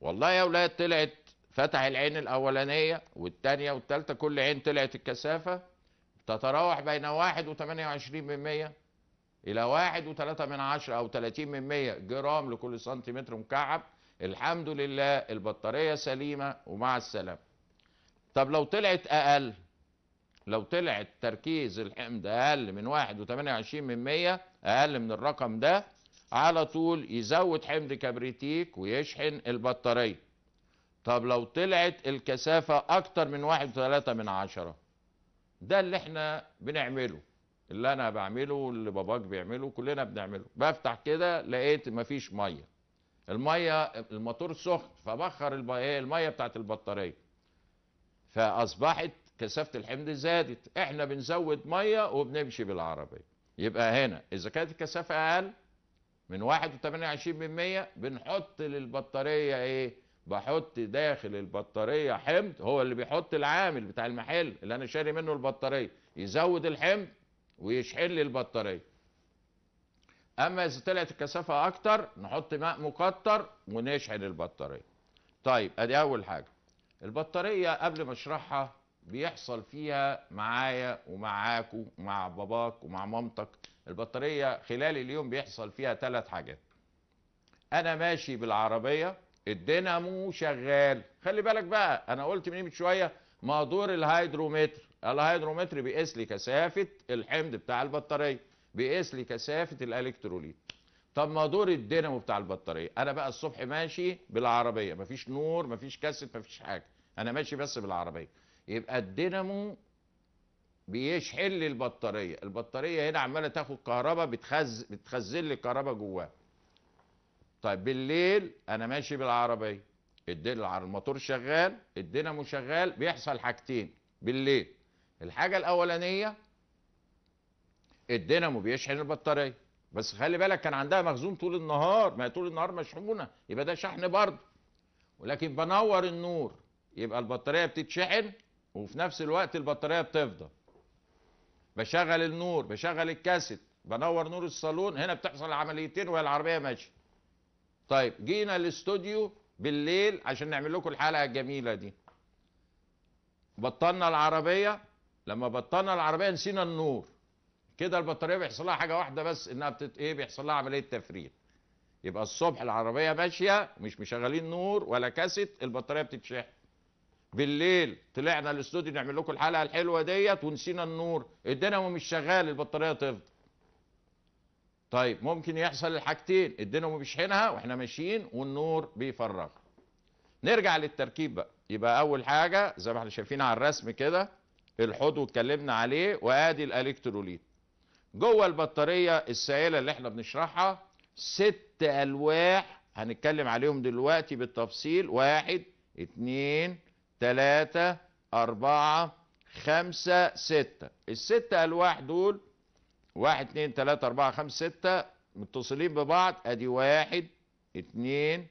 والله يا ولاد طلعت فتح العين الأولانية والتانية والتالتة كل عين طلعت الكثافة تتراوح بين واحد وثمانية وعشرين من مية إلى واحد وثلاثة من عشرة أو تلاتين من مية جرام لكل سنتيمتر مكعب الحمد لله البطاريه سليمه ومع السلامه طب لو طلعت اقل لو طلعت تركيز الحمض اقل من 1.28 من 100 اقل من الرقم ده على طول يزود حمض كبريتيك ويشحن البطاريه طب لو طلعت الكثافه اكتر من 1.3 من عشرة ده اللي احنا بنعمله اللي انا بعمله واللي باباك بيعمله كلنا بنعمله بفتح كده لقيت مفيش ميه الميه الموتور سخن فبخر إيه، الميه بتاعت البطاريه فاصبحت كثافه الحمض زادت احنا بنزود ميه وبنمشي بالعربيه يبقى هنا اذا كانت الكثافه اقل من 1.28% بنحط للبطاريه ايه بحط داخل البطاريه حمض هو اللي بيحط العامل بتاع المحل اللي انا شاري منه البطاريه يزود الحمض ويشحن لي البطاريه اما اذا طلعت الكثافه اكتر نحط ماء مكتر ونشعل البطاريه طيب ادي اول حاجه البطاريه قبل ما اشرحها بيحصل فيها معايا ومعاكوا ومع باباك ومع مامتك البطاريه خلال اليوم بيحصل فيها ثلاث حاجات انا ماشي بالعربيه الدينامو شغال خلي بالك بقى انا قلت من شويه ما دور الهيدرومتر الهيدرومتر بيقيس لي كثافه الحمض بتاع البطاريه بيقيس لي كثافه الالكتروليت طب ما دور الدينامو بتاع البطاريه انا بقى الصبح ماشي بالعربيه مفيش نور مفيش كاسيت مفيش حاجه انا ماشي بس بالعربيه يبقى الدينامو بيشحن لي البطاريه البطاريه هنا عماله تاخد كهرباء بتخز بتخزن لي كهرباء جواها طيب بالليل انا ماشي بالعربيه الموتور شغال الدينامو شغال بيحصل حاجتين بالليل الحاجه الاولانيه الدينامو بيشحن البطاريه بس خلي بالك كان عندها مخزون طول النهار ما هي طول النهار مشحونه يبقى ده شحن برضه ولكن بنور النور يبقى البطاريه بتتشحن وفي نفس الوقت البطاريه بتفضى بشغل النور بشغل الكاسيت بنور نور الصالون هنا بتحصل عمليتين وهي العربيه ماشيه طيب جينا الاستوديو بالليل عشان نعمل لكم الحلقه الجميله دي بطلنا العربيه لما بطلنا العربيه نسينا النور كده البطاريه بيحصل لها حاجه واحده بس انها بتت... ايه بيحصل لها عمليه تفريغ يبقى الصبح العربيه ماشيه مش مشغلين نور ولا كاسيت البطاريه بتتشحن بالليل طلعنا الاستوديو نعمل لكم الحلقه الحلوه ديت ونسينا النور الدينامو مش شغال البطاريه تفضل طيب ممكن يحصل الحاجتين الدينامو بيشحنها واحنا ماشيين والنور بيفرغها نرجع للتركيب بقى يبقى اول حاجه زي ما احنا شايفين على الرسم كده الحوض واتكلمنا عليه وادي الالكتروليت جوه البطاريه السائله اللي احنا بنشرحها ست الواح هنتكلم عليهم دلوقتي بالتفصيل واحد اتنين تلاته اربعه خمسه سته الست الواح دول واحد اتنين تلاته اربعه خمسه سته متصلين ببعض ادي واحد اتنين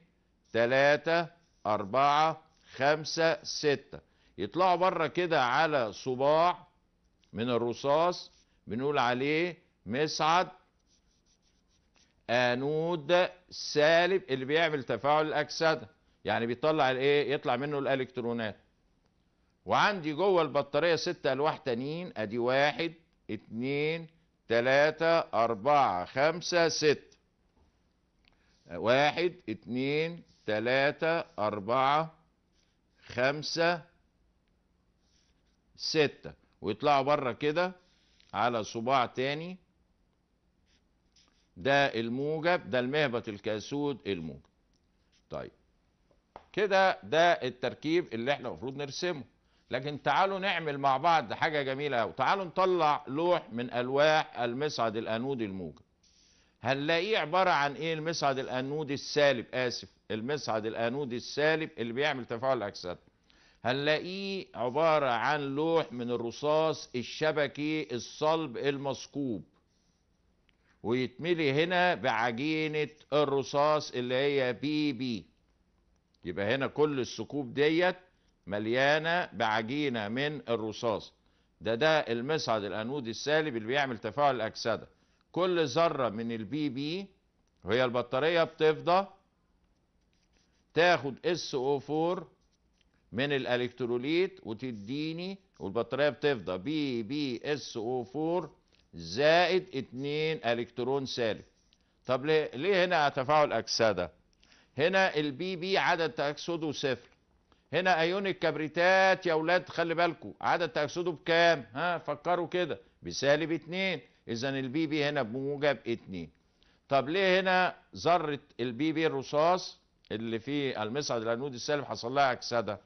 تلاته اربعه خمسه سته يطلعوا بره كده على صباع من الرصاص بنقول عليه مصعد انود سالب اللي بيعمل تفاعل الاكسده يعني بيطلع الايه يطلع منه الالكترونات وعندي جوه البطاريه ست الواح تانيين ادي واحد اتنين تلاته اربعه خمسه ست واحد اتنين تلاته اربعه خمسه سته ويطلعوا بره كده على صباع تاني ده الموجب ده المهبط الكاسود الموجب طيب كده ده التركيب اللي احنا المفروض نرسمه لكن تعالوا نعمل مع بعض حاجه جميله قوي تعالوا نطلع لوح من الواح المصعد الانودي الموجب هنلاقيه عباره عن ايه المصعد الانودي السالب اسف المصعد الانودي السالب اللي بيعمل تفاعل اكسده هنلاقيه عبارة عن لوح من الرصاص الشبكي الصلب المسكوب ويتملي هنا بعجينة الرصاص اللي هي بي بي يبقى هنا كل الثقوب ديت مليانة بعجينة من الرصاص ده ده المصعد الأنودي السالب اللي بيعمل تفاعل الأكسدة كل ذرة من البي بي وهي البطارية بتفضى تاخد SO4 من الالكتروليت وتديني والبطاريه بتفضى بي بي اس او 4 زائد 2 الكترون سالب طب ليه, ليه هنا تفاعل اكسده هنا البي بي عدد تاكسده صفر هنا ايون الكبريتات يا اولاد خلي بالكم عدد تاكسده بكام ها فكروا كده بسالب 2 اذا البي بي هنا بموجب 2 طب ليه هنا ذره البي بي الرصاص اللي في المصعد الانودي السالب حصل لها اكسده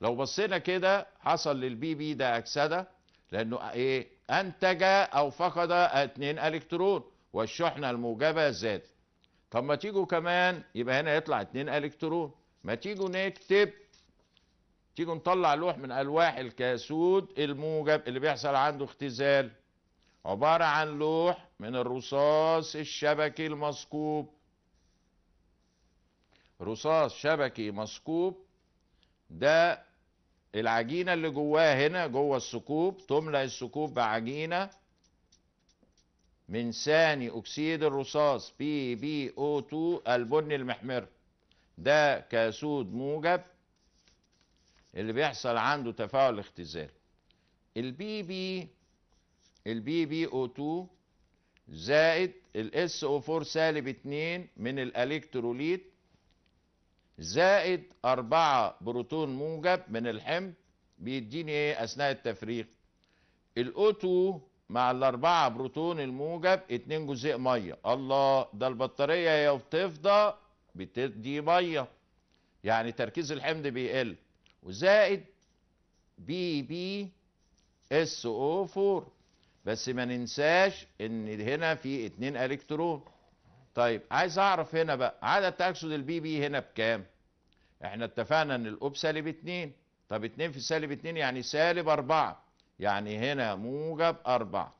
لو بصينا كده حصل للبي بي ده اكسده لانه ايه انتج او فقد اتنين الكترون والشحنه الموجبه زادت طب ما تيجوا كمان يبقى هنا يطلع اتنين الكترون ما تيجوا نكتب تيجوا نطلع لوح من الواح الكاسود الموجب اللي بيحصل عنده اختزال عباره عن لوح من الرصاص الشبكي المثقوب رصاص شبكي مثقوب ده العجينة اللي جواها هنا جوا الثقوب تملأ الثقوب بعجينة من ثاني أكسيد الرصاص بي بي أو 2 البني المحمر ده كاسود موجب اللي بيحصل عنده تفاعل اختزال البي بي البي بي او 2 زائد الاس او 4 سالب 2 من الالكتروليت زائد أربعة بروتون موجب من الحمض بيديني إيه أثناء التفريغ الأوتو مع الأربعة بروتون الموجب اتنين جزيء مية الله ده البطارية هي بتفضى بتدي مية يعني تركيز الحمض بيقل وزائد بي بي اس او 4 بس ما ننساش ان هنا في اتنين الكترون طيب عايز اعرف هنا بقى عدد تاكسد البي بي هنا بكام احنا اتفقنا ان الاوب سالب 2 طب 2 في سالب 2 يعني سالب 4 يعني هنا موجب 4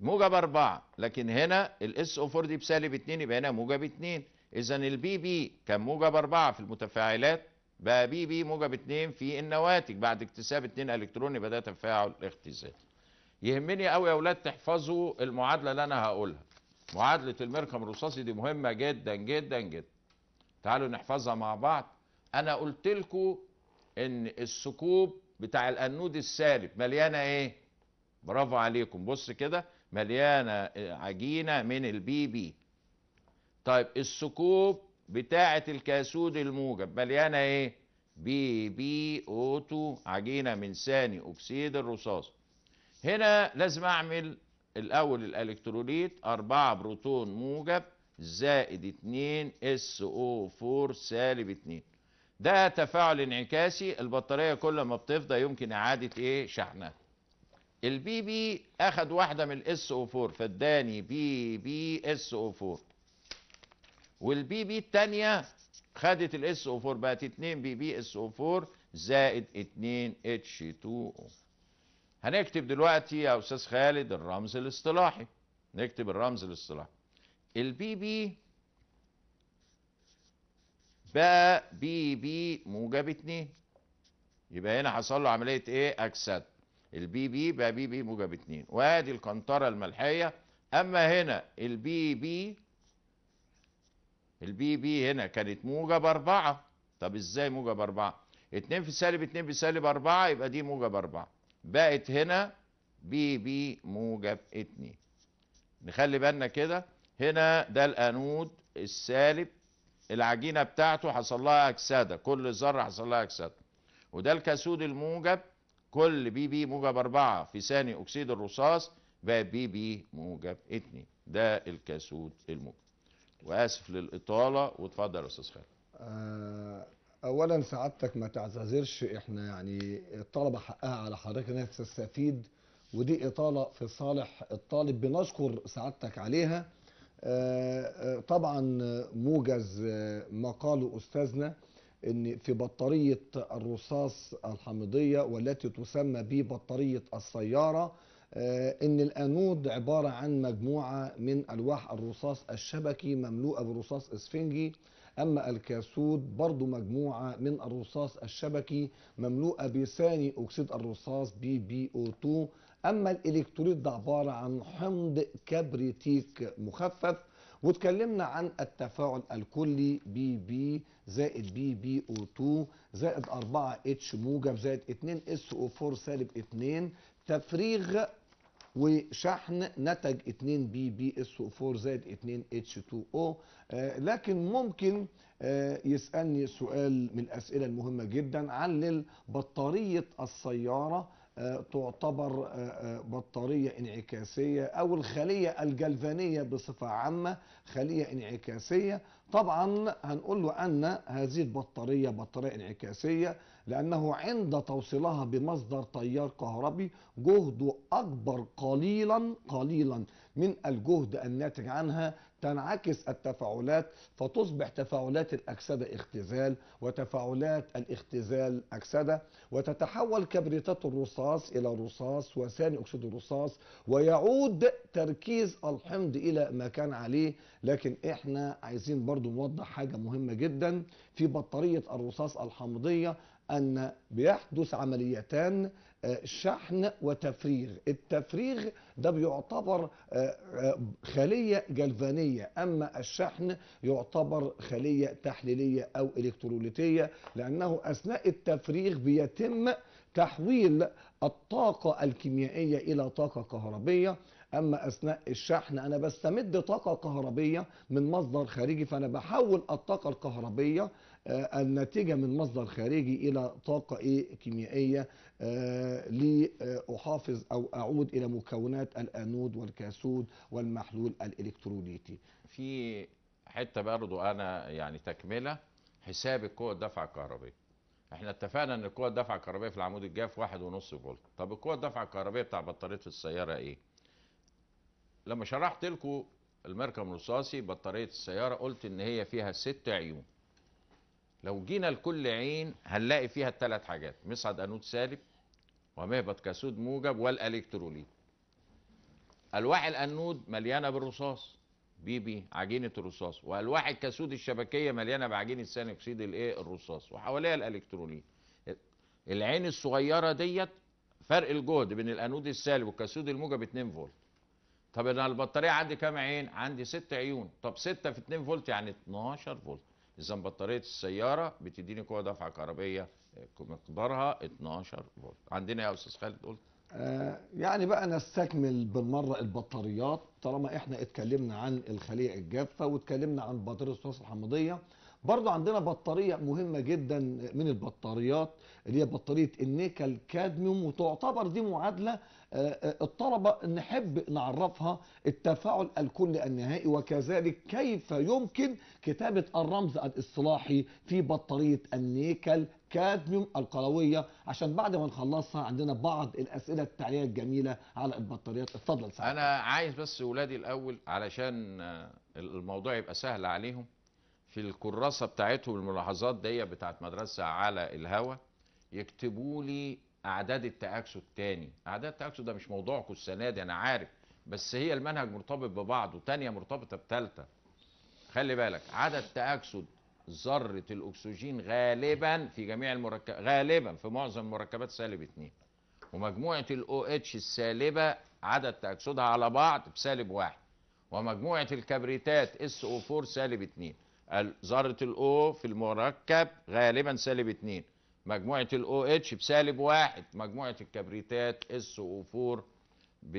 موجب 4 لكن هنا الاس او 4 دي بسالب 2 يبقى هنا موجب 2 اذا البي بي كان موجب 4 في المتفاعلات بقى بي بي موجب 2 في النواتج بعد اكتساب 2 الكترون يبقى ده تفاعل اختزال يهمني قوي يا اولاد تحفظوا المعادله اللي انا هقولها معادله المركم الرصاصي دي مهمه جدا جدا جدا تعالوا نحفظها مع بعض انا قلت لكم ان الثقوب بتاع الانود السالب مليانه ايه برافو عليكم بص كده مليانه عجينه من البي بي طيب الثقوب بتاعه الكاسود الموجب مليانه ايه بي بي اوتو عجينه من ثاني اكسيد الرصاص هنا لازم اعمل الاول الالكتروليت 4 بروتون موجب زائد 2 so 4 سالب 2 ده تفاعل انعكاسي البطاريه كل ما بتفضى يمكن اعاده ايه شحنها البي بي اخد واحده من الاس او 4 فاداني بي بي اس او 4 والبي بي الثانيه خدت الاس او 4 بقت 2 بي بي اس او 4 زائد 2 اتش 2 او هنكتب دلوقتي يا استاذ خالد الرمز الاصطلاحي نكتب الرمز الاصطلاحي البي بي بقى بي بي موجب 2 يبقى هنا حصل له عمليه ايه اكسد البي بي بقى بي بي موجب 2 وادي القنطره الملحيه اما هنا البي بي البي بي هنا كانت موجب 4 طب ازاي موجب 4 2 في سالب 2 في سالب 4 يبقى دي موجب 4 بقت هنا بي بي موجب 2 نخلي بالنا كده هنا ده الانود السالب العجينه بتاعته حصل لها اكسده كل ذره حصل لها اكسده وده الكاسود الموجب كل بي بي موجب 4 في ثاني أكسيد الرصاص بقى بي بي موجب 2 ده الكاسود الموجب وآسف للإطالة واتفضل يا أستاذ خالد آه اولا سعادتك ما تعتذرش احنا يعني الطلبه حقها على حضرتك انها تستفيد ودي اطاله في صالح الطالب بنشكر سعادتك عليها آه، آه، طبعا موجز آه، ما قاله استاذنا ان في بطاريه الرصاص الحامضيه والتي تسمى ببطاريه السياره ان الانود عباره عن مجموعه من الواح الرصاص الشبكي مملوءه برصاص اسفنجي أما الكاسود برضو مجموعة من الرصاص الشبكي مملوءة بثاني أكسيد الرصاص بي بي او 2 أما الإلكتروليت ده عبارة عن حمض كبريتيك مخفف واتكلمنا عن التفاعل الكلي بي بي زائد بي بي او 2 زائد 4 اتش موجب زائد 2 اس او 4 سالب 2 تفريغ وشحن نتج 2 بي بي اس 4 زائد 2 اتش 2 او آه، لكن ممكن آه، يسالني سؤال من الاسئله المهمه جدا عن بطاريه السياره تعتبر آه، آه، بطارية انعكاسية أو الخلية الجلفانية بصفة عامة خلية انعكاسية طبعا هنقول له أن هذه البطارية بطارية انعكاسية لأنه عند توصيلها بمصدر تيار كهربي جهده أكبر قليلا قليلا من الجهد الناتج عنها تنعكس التفاعلات فتصبح تفاعلات الأكسدة اختزال وتفاعلات الاختزال أكسدة وتتحول كبريتات الرصاص إلى رصاص وثاني أكسيد الرصاص ويعود تركيز الحمض إلى ما كان عليه لكن إحنا عايزين برضو نوضح حاجة مهمة جدا في بطارية الرصاص الحمضية أن بيحدث عمليتان آه، شحن وتفريغ التفريغ ده بيعتبر آه، آه، خلية جلفانية أما الشحن يعتبر خلية تحليلية أو إلكتروليتية لأنه أثناء التفريغ بيتم تحويل الطاقة الكيميائية إلى طاقة كهربية أما أثناء الشحن أنا بستمد طاقة كهربية من مصدر خارجي فأنا بحول الطاقة الكهربية آه، الناتجة من مصدر خارجي إلى طاقة إيه كيميائية آه، لأحافظ أو أعود إلى مكونات الأنود والكاثود والمحلول الإلكترونيتي في حتة برضو أنا يعني تكملة حساب القوه الدفع الكهربيه. احنا اتفقنا ان القوه الدفع الكهربيه في العمود الجاف واحد ونص فولت طب القوه الدفع الكهربيه بتاع بطاريه في السياره ايه لما شرحت لكم المركب الرصاصي بطاريه السياره قلت ان هي فيها ست عيون لو جينا لكل عين هنلاقي فيها الثلاث حاجات مصعد انود سالب ومهبط كاسود موجب والالكتروليت الواح الانود مليانه بالرصاص بي بي عجينه الرصاص والواح الكاسود الشبكيه مليانه بعجينه ثاني اكسيد الايه الرصاص وحواليها الالكتروليت العين الصغيره ديت فرق الجهد بين الانود السالب والكاسود الموجب 2 فولت طب انا البطاريه عندي كام عين عندي ست عيون طب ستة في 2 فولت يعني 12 فولت اذا بطاريه السياره بتديني قوه دفع كهربيه آه، مقدارها 12 فولت عندنا يا استاذ خالد قلت آه يعني بقى نستكمل بالمره البطاريات طالما احنا اتكلمنا عن الخليه الجافه واتكلمنا عن بطاريه الصوص الحمضيه برضو عندنا بطاريه مهمه جدا من البطاريات اللي هي بطاريه النيكل كادميوم وتعتبر دي معادله آه، آه، الطلبة نحب نعرفها التفاعل الكلي النهائي وكذلك كيف يمكن كتابة الرمز الاصطلاحي في بطارية النيكل كادميوم القلوية عشان بعد ما نخلصها عندنا بعض الأسئلة التعليقية الجميلة على البطاريات اتفضل سعد أنا عايز بس ولادي الأول علشان آه، الموضوع يبقى سهل عليهم في الكراسة بتاعتهم الملاحظات دي بتاعت مدرسة على الهوا يكتبوا لي اعداد التاكسد تاني اعداد التاكسد ده مش موضوعكم السنه دي انا عارف بس هي المنهج مرتبط ببعضه تانية مرتبطه بثالثه خلي بالك عدد تاكسد ذره الاكسجين غالبا في جميع المركبات غالبا في معظم المركبات سالب 2 ومجموعه الاو اتش السالبه عدد تاكسدها على بعض بسالب 1 ومجموعه الكبريتات اس او 4 سالب 2 ذره الاو في المركب غالبا سالب 2 مجموعة الاو اتش بسالب واحد مجموعة الكبريتات اس وفور 4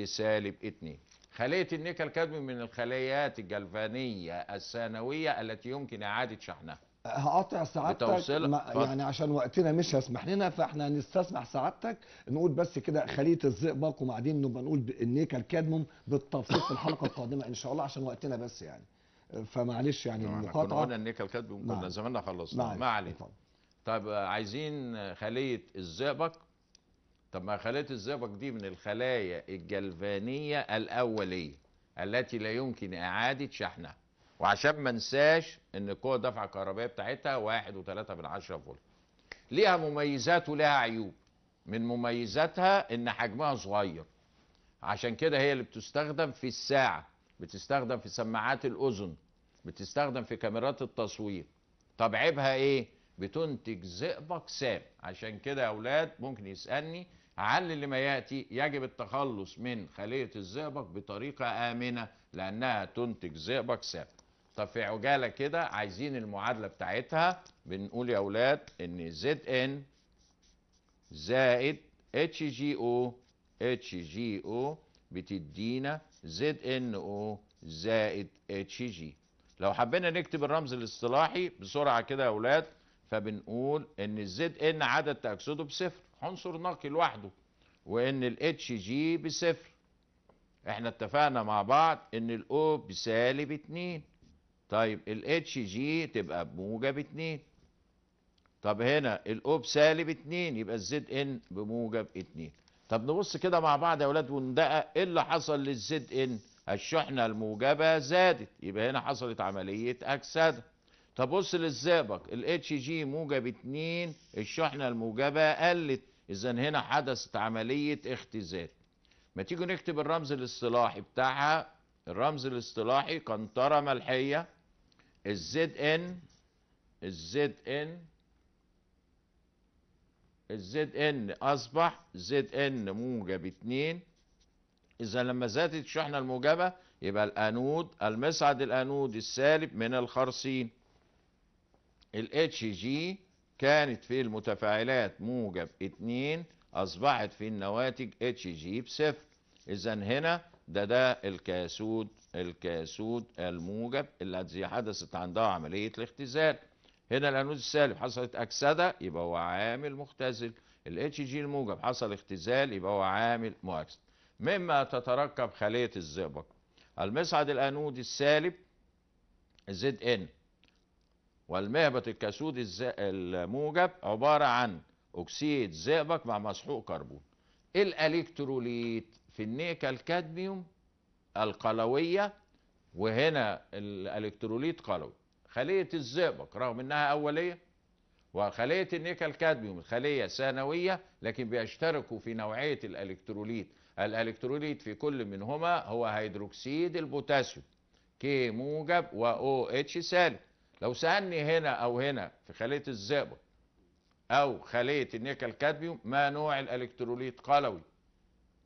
بسالب اتنين خلية النيكل كادميوم من الخليات الجلفانية الثانوية التي يمكن إعادة شحنها هقاطع سعادتك يعني عشان وقتنا مش هيسمح لنا فاحنا هنستسمح سعادتك نقول بس كده خليه الزئبق وبعدين نبقى نقول النيكل كادموم بالتفصيل في الحلقه القادمه ان شاء الله عشان وقتنا بس يعني فمعلش يعني المقاطعه كنا قلنا النيكل كادموم كنا نعم. زماننا خلصنا نعم. ما علينا طب عايزين خليه الزئبق طب ما خلية الزئبق دي من الخلايا الجلفانيه الاوليه التي لا يمكن اعاده شحنها وعشان ما ننساش ان قوه الدفعه الكهربائيه بتاعتها واحد وثلاثة من عشرة فولت ليها مميزات ولها عيوب من مميزاتها ان حجمها صغير عشان كده هي اللي بتستخدم في الساعه بتستخدم في سماعات الاذن بتستخدم في كاميرات التصوير طب عيبها ايه بتنتج زئبق سام عشان كده يا اولاد ممكن يسالني علل اللي ما ياتي يجب التخلص من خليه الزئبق بطريقه امنه لانها تنتج زئبق سام طب في عجاله كده عايزين المعادله بتاعتها بنقول يا اولاد ان زد ان زائد اتش جي او اتش جي او بتدينا زد ان او زائد اتش جي لو حبينا نكتب الرمز الاصطلاحي بسرعه كده يا اولاد فبنقول ان الزد ان عدد تأكسده بصفر عنصر نقي لوحده وان الاتش جي بصفر احنا اتفقنا مع بعض ان الاو بسالب اتنين طيب الاتش جي تبقى بموجب اتنين طب هنا الاو بسالب اتنين يبقى الزد ان بموجب اتنين طب نبص كده مع بعض يا اولاد وندقق ايه اللي حصل للزد ان الشحنه الموجبه زادت يبقى هنا حصلت عمليه اكسده طب بص ال الاتش جي موجب 2 الشحنه الموجبه قلت اذا هنا حدثت عمليه اختزال ما تيجي نكتب الرمز الاصطلاحي بتاعها الرمز الاصطلاحي قنطره ملحيه الزد ان الزد ان الزد ان اصبح زد ان موجب 2 اذا لما زادت الشحنه الموجبه يبقى الانود المصعد الانود السالب من الخرسين الاتش جي كانت في المتفاعلات موجب اتنين اصبحت في النواتج اتش جي بصفر اذا هنا ده ده الكاسود الكاسود الموجب الذي حدثت عندها عمليه الاختزال هنا الانود السالب حصلت اكسده يبقى هو عامل مختزل الاتش جي الموجب حصل اختزال يبقى هو عامل مؤكسد مما تتركب خليه الزئبق المصعد الانود السالب زد ان والمهبط الكسود الموجب عبارة عن أكسيد زئبق مع مسحوق كربون الالكتروليت في النيكل كادميوم القلوية وهنا الالكتروليت قلوي خلية الزئبق رغم انها اولية وخلية النيكل كادميوم خلية ثانوية لكن بيشتركوا في نوعية الالكتروليت الالكتروليت في كل منهما هو هيدروكسيد البوتاسيوم كي موجب و او اتش سالب لو سألني هنا أو هنا في خلية الزئبق أو خلية النيكل كادميوم ما نوع الإلكتروليت قلوي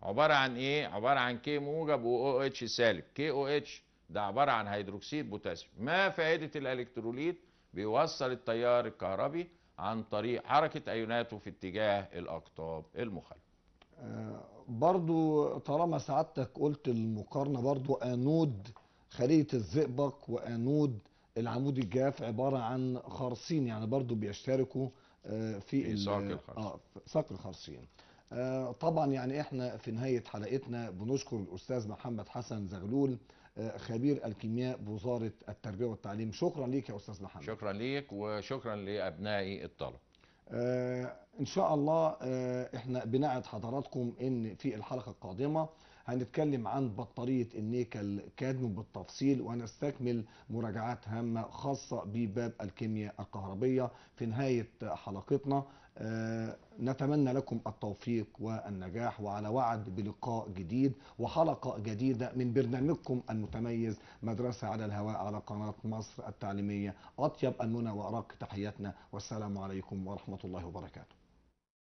عبارة عن إيه؟ عبارة عن كي موجب و او اتش سالب كي او اتش ده عبارة عن هيدروكسيد بوتاسيوم ما فائدة الإلكتروليت بيوصل التيار الكهربي عن طريق حركة أيوناته في اتجاه الأقطاب المخالفة آه، برضو طالما سعادتك قلت المقارنة برضو أنود خلية الزئبق وأنود العمود الجاف عبارة عن خرصين يعني برضو بيشتركوا آه، في ساق آه، الخرصين آه الخرصين آه طبعا يعني احنا في نهاية حلقتنا بنشكر الأستاذ محمد حسن زغلول آه، خبير الكيمياء بوزارة التربية والتعليم شكرا ليك يا أستاذ محمد شكرا ليك وشكرا لأبنائي الطلبة آه ان شاء الله آه احنا بنعد حضراتكم ان في الحلقة القادمة هنتكلم عن بطارية النيكل كادم بالتفصيل ونستكمل مراجعات هامة خاصة بباب الكيمياء الكهربية في نهاية حلقتنا آه، نتمنى لكم التوفيق والنجاح وعلى وعد بلقاء جديد وحلقة جديدة من برنامجكم المتميز مدرسة على الهواء على قناة مصر التعليمية أطيب المنى وأراك تحياتنا والسلام عليكم ورحمة الله وبركاته